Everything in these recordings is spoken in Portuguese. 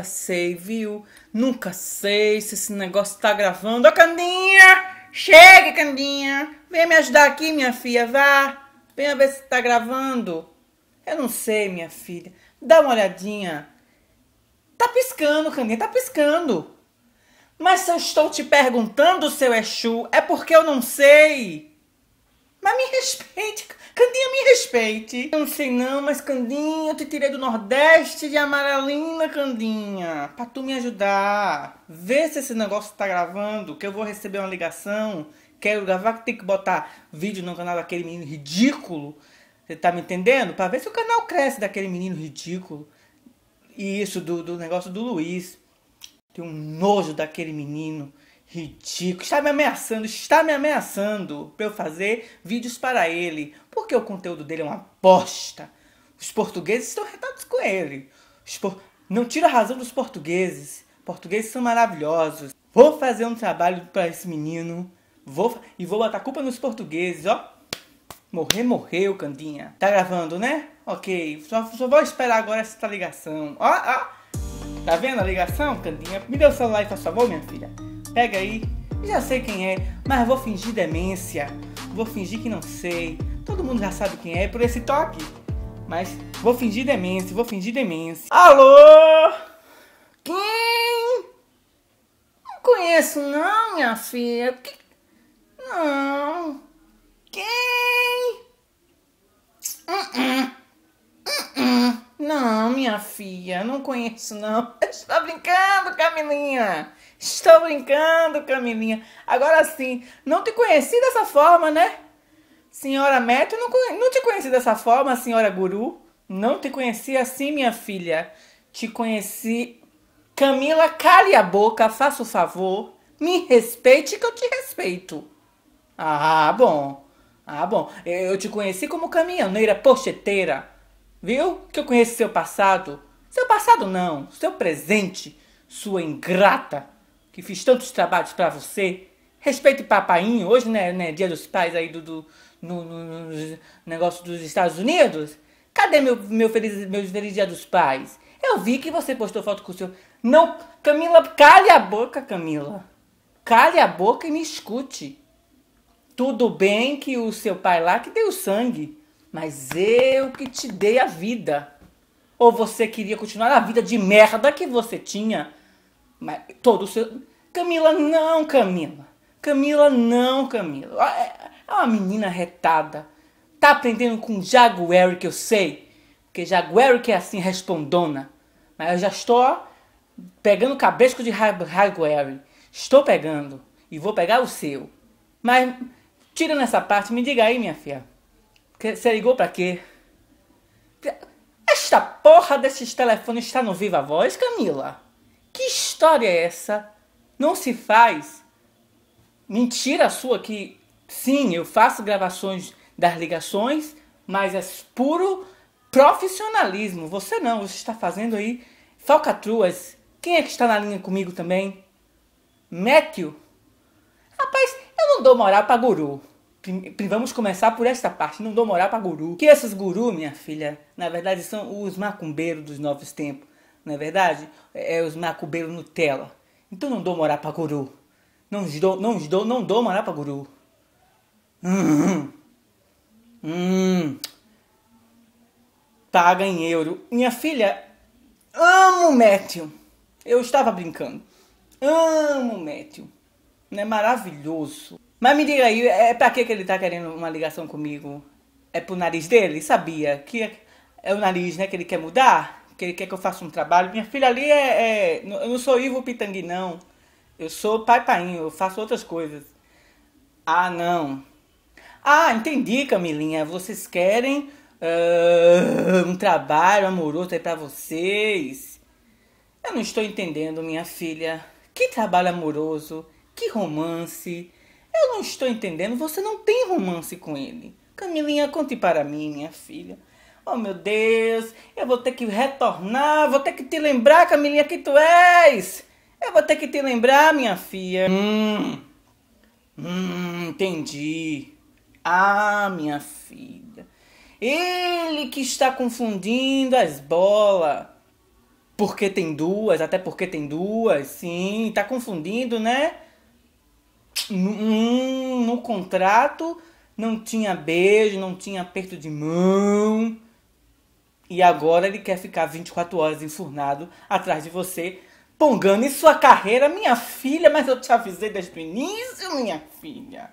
Nunca sei, viu? Nunca sei se esse negócio tá gravando. Ô, Candinha! Chega, Candinha! Vem me ajudar aqui, minha filha, vá! Venha ver se tá gravando. Eu não sei, minha filha. Dá uma olhadinha. Tá piscando, Candinha, tá piscando. Mas se eu estou te perguntando, seu Exu, é porque eu não sei. Mas me respeite, Candinha, me respeite. Eu não sei não, mas Candinha, eu te tirei do Nordeste de Amaralina, Candinha. Pra tu me ajudar. Vê se esse negócio tá gravando, que eu vou receber uma ligação. Quero gravar, que tem que botar vídeo no canal daquele menino ridículo. Você tá me entendendo? Pra ver se o canal cresce daquele menino ridículo. E isso, do, do negócio do Luiz. Tem um nojo daquele menino ridículo, está me ameaçando, está me ameaçando para eu fazer vídeos para ele, porque o conteúdo dele é uma bosta. Os portugueses estão retados com ele. Por... Não tira a razão dos portugueses. Portugueses são maravilhosos. Vou fazer um trabalho para esse menino. Vou e vou botar culpa nos portugueses, ó. Morrer, morreu, Candinha. Tá gravando, né? Ok, só, só vou esperar agora essa ligação. Ó, ó. Tá vendo a ligação, Candinha? Me dê o celular, faz favor, minha filha pega aí. Já sei quem é, mas vou fingir demência. Vou fingir que não sei. Todo mundo já sabe quem é por esse toque. Mas vou fingir demência, vou fingir demência. Alô? Quem? Não conheço não, minha filha. Que... Não. Quem? Uh -uh. Não, minha filha, não conheço não. Estou brincando, Camilinha. Estou brincando, Camilinha. Agora sim, não te conheci dessa forma, né? Senhora Meto, não, não te conheci dessa forma, senhora Guru. Não te conheci assim, minha filha. Te conheci. Camila, cale a boca, faça o favor. Me respeite que eu te respeito. Ah, bom. Ah, bom. Eu te conheci como caminhoneira, pocheteira Viu? Que eu conheço seu passado. Seu passado não, seu presente, sua ingrata, que fiz tantos trabalhos para você. Respeite papainho, hoje né, né, dia dos pais aí do, do no, no, no, negócio dos Estados Unidos. Cadê meu, meu feliz, meus feliz dia dos pais? Eu vi que você postou foto com o seu... Não, Camila, cale a boca, Camila. Cale a boca e me escute. Tudo bem que o seu pai lá que deu sangue. Mas eu que te dei a vida. Ou você queria continuar a vida de merda que você tinha? Mas todo o seu. Camila, não, Camila. Camila, não, Camila. É, é uma menina retada. Tá aprendendo com Jaguar que eu sei. Porque Jaguar que é assim respondona. Mas eu já estou pegando o cabesco de Jaguar. Estou pegando. E vou pegar o seu. Mas tira nessa parte, me diga aí, minha filha. Você ligou pra quê? Esta porra desses telefones está no Viva Voz, Camila? Que história é essa? Não se faz mentira sua que sim, eu faço gravações das ligações, mas é puro profissionalismo. Você não, você está fazendo aí falcatruas. Quem é que está na linha comigo também? Matthew? Rapaz, eu não dou moral para guru. Vamos começar por esta parte, não dou moral para guru. Que esses gurus, minha filha, na verdade são os macumbeiros dos novos tempos, não é verdade? É, é os macumbeiros Nutella. Então não dou moral para guru. Não dou, não dou, não dou moral para guru. Hum, hum. Paga em euro. Minha filha, amo Matthew. Eu estava brincando. Amo Matthew. Não é maravilhoso. Mas me diga aí, é, é pra que, que ele tá querendo uma ligação comigo? É pro nariz dele? Sabia? Que é, é o nariz, né? Que ele quer mudar? Que ele quer que eu faça um trabalho? Minha filha ali é. é eu não sou Ivo Pitangui, não. Eu sou pai painho, eu faço outras coisas. Ah, não. Ah, entendi, Camilinha. Vocês querem uh, um trabalho amoroso aí pra vocês? Eu não estou entendendo, minha filha. Que trabalho amoroso? Que romance? Eu não estou entendendo, você não tem romance com ele. Camilinha, conte para mim, minha filha. Oh, meu Deus, eu vou ter que retornar, vou ter que te lembrar, Camilinha, que tu és. Eu vou ter que te lembrar, minha filha. Hum, hum, entendi. Ah, minha filha. Ele que está confundindo as bolas. Porque tem duas, até porque tem duas, sim, está confundindo, né? no, hum, no contrato não tinha beijo, não tinha aperto de mão. E agora ele quer ficar 24 horas enfurnado atrás de você, pongando em sua é carreira, minha filha, mas eu te avisei desde o início, minha filha.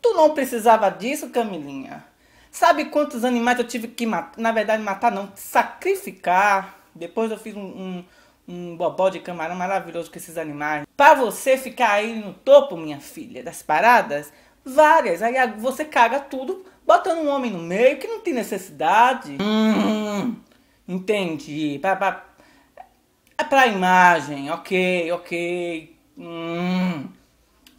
Tu não precisava disso, Camilinha. Sabe quantos animais eu tive que matar? Na verdade, matar não, sacrificar. Depois eu fiz um, um um bobó de camarão maravilhoso com esses animais. Para você ficar aí no topo, minha filha, das paradas, várias. Aí você caga tudo botando um homem no meio que não tem necessidade. Hum, entendi. Pra, pra, é pra imagem, ok, ok. Hum,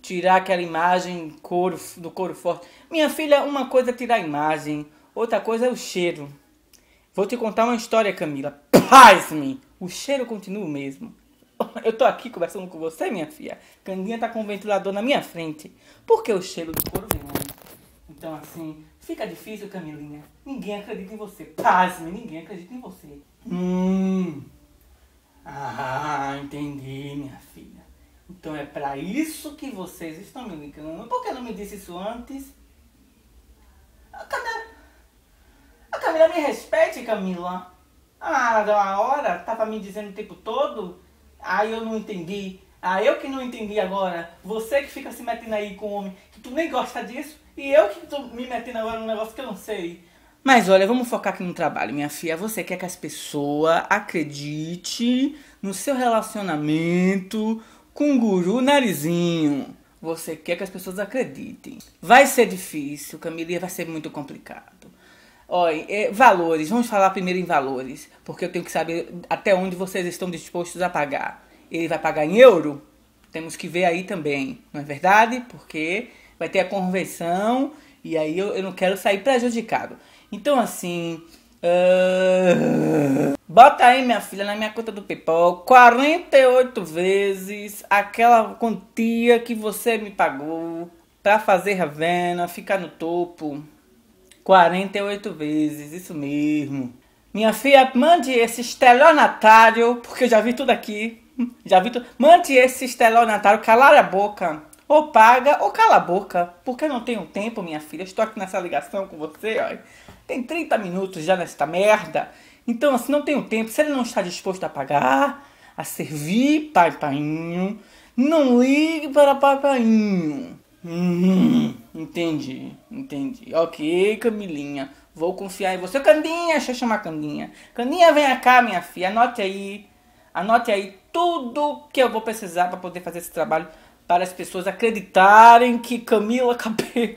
tirar aquela imagem couro, do couro forte. Minha filha, uma coisa é tirar a imagem, outra coisa é o cheiro. Vou te contar uma história, Camila. Paz-me! O cheiro continua o mesmo. Eu tô aqui conversando com você, minha filha. Candinha tá com o ventilador na minha frente. Porque o cheiro do couro vem Então, assim, fica difícil, Camilinha. Ninguém acredita em você. Pasme, ninguém acredita em você. Hum. Ah, entendi, minha filha. Então é para isso que vocês estão me ligando. Por que não me disse isso antes? Cadê? A Camila me respeite, Camila. Ah, a hora tava me dizendo o tempo todo, aí eu não entendi. Ah, eu que não entendi agora. Você que fica se metendo aí com o homem, que tu nem gosta disso, e eu que tô me metendo agora num negócio que eu não sei. Mas olha, vamos focar aqui no trabalho, minha filha. Você quer que as pessoas acreditem no seu relacionamento com o guru narizinho. Você quer que as pessoas acreditem. Vai ser difícil, Camila, vai ser muito complicado. Olha, é, valores, vamos falar primeiro em valores, porque eu tenho que saber até onde vocês estão dispostos a pagar. Ele vai pagar em euro? Temos que ver aí também, não é verdade? Porque vai ter a convenção e aí eu, eu não quero sair prejudicado. Então, assim. Uh... Bota aí, minha filha, na minha conta do PayPal 48 vezes aquela quantia que você me pagou pra fazer Ravena ficar no topo. 48 vezes, isso mesmo. Minha filha, mande esse estelionatário, porque eu já vi tudo aqui. Já vi tudo. Mande esse estelionatário calar a boca. Ou paga ou cala a boca. Porque eu não tenho tempo, minha filha. Estou aqui nessa ligação com você, ó. Tem 30 minutos já nesta merda. Então, assim, não tenho tempo. Se ele não está disposto a pagar, a servir, pai, painho, não ligue para papainho. Hum, entendi, entendi. Ok, Camilinha. Vou confiar em você. Candinha, deixa eu chamar Candinha. Candinha, vem cá, minha filha. Anote aí. Anote aí tudo que eu vou precisar para poder fazer esse trabalho. Para as pessoas acreditarem que Camila Cabello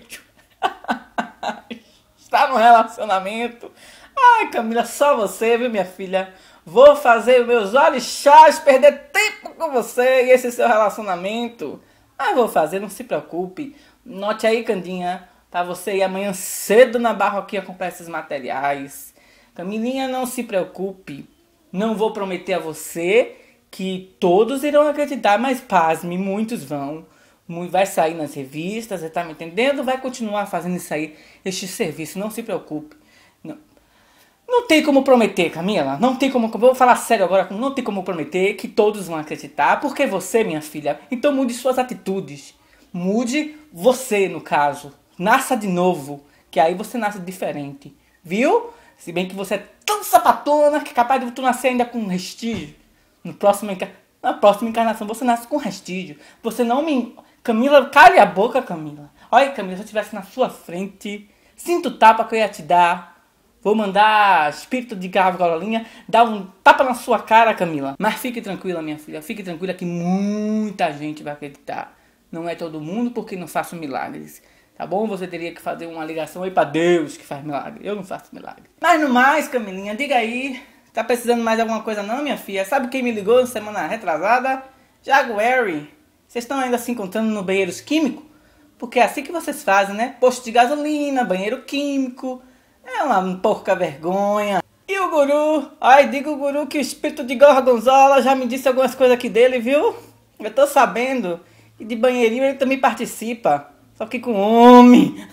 está no relacionamento. Ai, Camila, só você, viu, minha filha? Vou fazer meus olhos chás, perder tempo com você e esse seu relacionamento. Ah, vou fazer, não se preocupe. Note aí, Candinha, para você ir amanhã cedo na Barroquinha comprar esses materiais. Camilinha, não se preocupe. Não vou prometer a você que todos irão acreditar, mas pasme, muitos vão. Vai sair nas revistas, você tá me entendendo? Vai continuar fazendo isso aí, este serviço, não se preocupe. Não tem como prometer, Camila. Não tem como. Vou falar sério agora. Não tem como prometer que todos vão acreditar. Porque você, minha filha. Então mude suas atitudes. Mude você, no caso. Nasça de novo. Que aí você nasce diferente. Viu? Se bem que você é tão sapatona que é capaz de tu nascer ainda com restígio. No próximo, na próxima encarnação você nasce com restígio. Você não me. Camila, cale a boca, Camila. Olha, Camila, se eu estivesse na sua frente, sinto o tapa que eu ia te dar. Vou mandar espírito de galinha dar um tapa na sua cara, Camila. Mas fique tranquila, minha filha. Fique tranquila que muita gente vai acreditar. Não é todo mundo porque não faço milagres. Tá bom? Você teria que fazer uma ligação aí para Deus que faz milagre. Eu não faço milagre. Mas no mais, Camilinha, diga aí. Tá precisando mais alguma coisa não, minha filha? Sabe quem me ligou na semana retrasada? Jaguary. Vocês estão ainda se encontrando no banheiro químico? Porque é assim que vocês fazem, né? Posto de gasolina, banheiro químico é uma porca vergonha. E o guru? Ai, diga o guru que o espírito de Gorgonzola já me disse algumas coisas aqui dele, viu? Eu tô sabendo. E de banheirinho ele também participa. Só que com homem.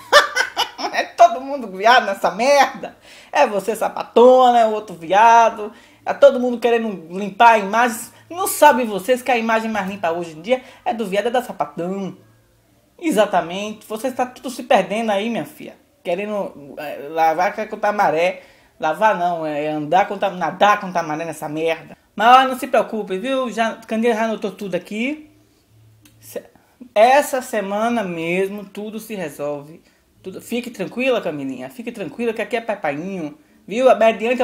é todo mundo viado nessa merda. É você sapatona, é o outro viado. É todo mundo querendo limpar a imagem. Não sabem vocês que a imagem mais limpa hoje em dia é do viado é da sapatão. Exatamente. Você está tudo se perdendo aí, minha filha querendo eh, lavar com maré Lavar não, é andar com nadar com maré nessa merda. Mas não se preocupe, viu? Já, Candida já anotou tudo aqui. Essa semana mesmo tudo se resolve. Tudo. Fique tranquila, Camilinha. Fique tranquila que aqui é papainho. Viu? Mediante.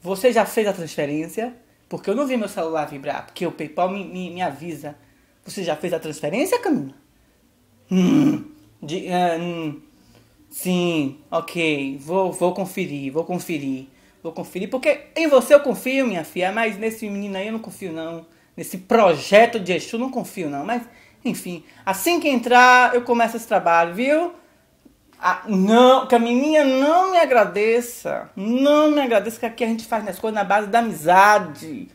Você já fez a transferência? Porque eu não vi meu celular vibrar. Porque o PayPal me, me, me avisa. Você já fez a transferência, Camila? Hum. De, eh, hum. Sim, ok. Vou, vou conferir, vou conferir. Vou conferir, porque em você eu confio, minha filha, mas nesse menino aí eu não confio, não. Nesse projeto de Exu não confio, não. Mas, enfim, assim que entrar eu começo esse trabalho, viu? Ah, não, que a menina não me agradeça. Não me agradeça, que aqui a gente faz as coisas na base da amizade.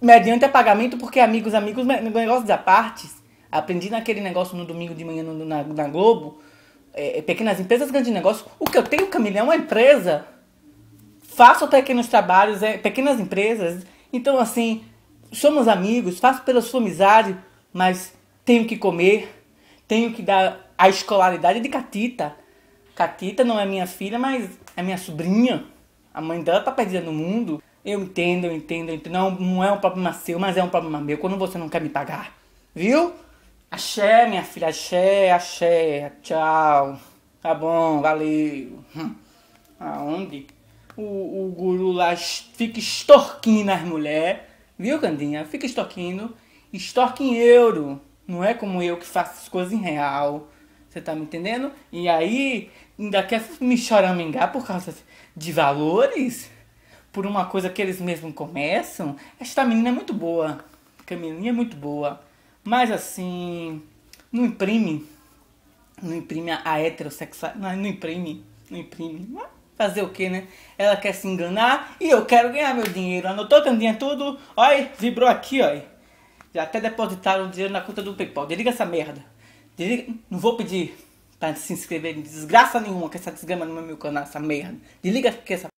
Mediante apagamento porque amigos, amigos, negócios à parte. Aprendi naquele negócio no domingo de manhã no, na, na Globo é, é, pequenas empresas, grandes negócios. O que eu tenho, Camila, é uma empresa. Faço pequenos trabalhos, é, pequenas empresas. Então, assim, somos amigos, faço pela sua amizade, mas tenho que comer, tenho que dar a escolaridade de Catita. Catita não é minha filha, mas é minha sobrinha. A mãe dela tá perdida no mundo. Eu entendo, eu entendo, eu entendo. Não, não é um problema seu, mas é um problema meu quando você não quer me pagar. Viu? Axé, minha filha, axé, axé, tchau. Tá bom, valeu. Hum. Aonde? O, o guru lá fica extorquindo as mulheres, viu, Candinha? Fica estorquindo, Estorque em euro. Não é como eu que faço as coisas em real. Você tá me entendendo? E aí, ainda quer me choramingar por causa de valores? Por uma coisa que eles mesmos começam? Esta menina é muito boa. Camilinha é muito boa. Mas assim, não imprime, não imprime a heterossexual, não, não imprime, não imprime. fazer o que, né? Ela quer se enganar e eu quero ganhar meu dinheiro. Anotou teu tudo? Olha, vibrou aqui, olha. Já até depositaram dinheiro na conta do PayPal. Desliga essa merda. Desliga. Não vou pedir pra se inscrever em desgraça nenhuma, que essa desgrama não é meu canal, essa merda. Desliga que essa